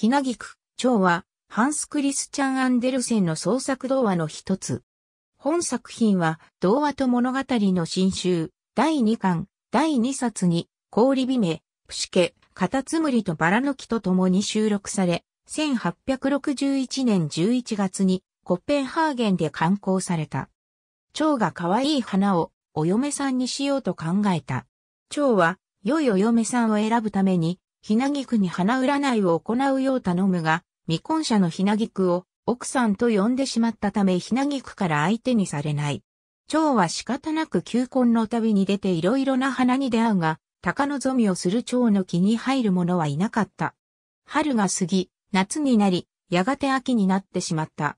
ひなぎく、蝶は、ハンス・クリスチャン・アンデルセンの創作童話の一つ。本作品は、童話と物語の新集、第2巻、第2冊に、氷びめ、プシケ、カタツムリとバラの木と共に収録され、1861年11月に、コッペンハーゲンで刊行された。蝶が可愛い花を、お嫁さんにしようと考えた。蝶は、良いお嫁さんを選ぶために、ひなぎくに花占いを行うよう頼むが、未婚者のひなぎくを奥さんと呼んでしまったためひなぎくから相手にされない。蝶は仕方なく求婚の旅に出ていろいろな花に出会うが、高望みをする蝶の木に入る者はいなかった。春が過ぎ、夏になり、やがて秋になってしまった。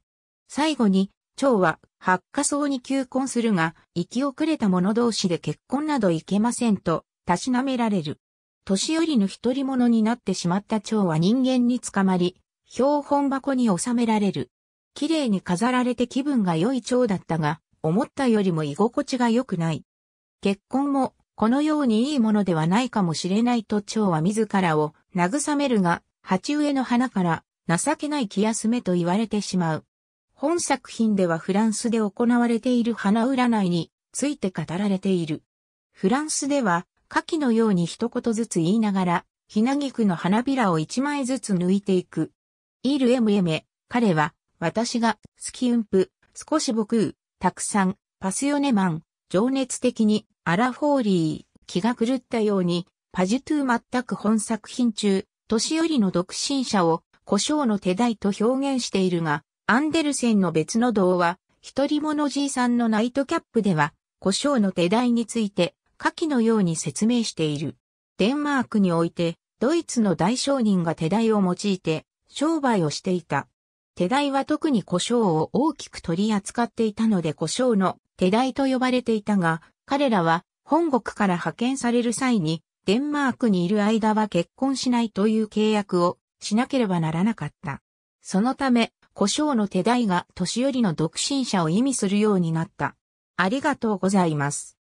最後に、蝶は八花草に求婚するが、生き遅れた者同士で結婚などいけませんと、たしなめられる。年寄りの一人者になってしまった蝶は人間に捕まり、標本箱に収められる。綺麗に飾られて気分が良い蝶だったが、思ったよりも居心地が良くない。結婚も、このようにいいものではないかもしれないと蝶は自らを慰めるが、鉢植えの花から情けない気休めと言われてしまう。本作品ではフランスで行われている花占いについて語られている。フランスでは下記のように一言ずつ言いながら、ひなぎくの花びらを一枚ずつ抜いていく。イルエムエメ、彼は、私が、スキウンプ、少し僕、たくさん、パスヨネマン、情熱的に、アラフォーリー、気が狂ったように、パジュトゥ全く本作品中、年寄りの独身者を、故障の手代と表現しているが、アンデルセンの別の童話、一人者じいさんのナイトキャップでは、故障の手代について、下記のように説明している。デンマークにおいて、ドイツの大商人が手代を用いて商売をしていた。手代は特に胡椒を大きく取り扱っていたので胡椒の手代と呼ばれていたが、彼らは本国から派遣される際に、デンマークにいる間は結婚しないという契約をしなければならなかった。そのため、胡椒の手代が年寄りの独身者を意味するようになった。ありがとうございます。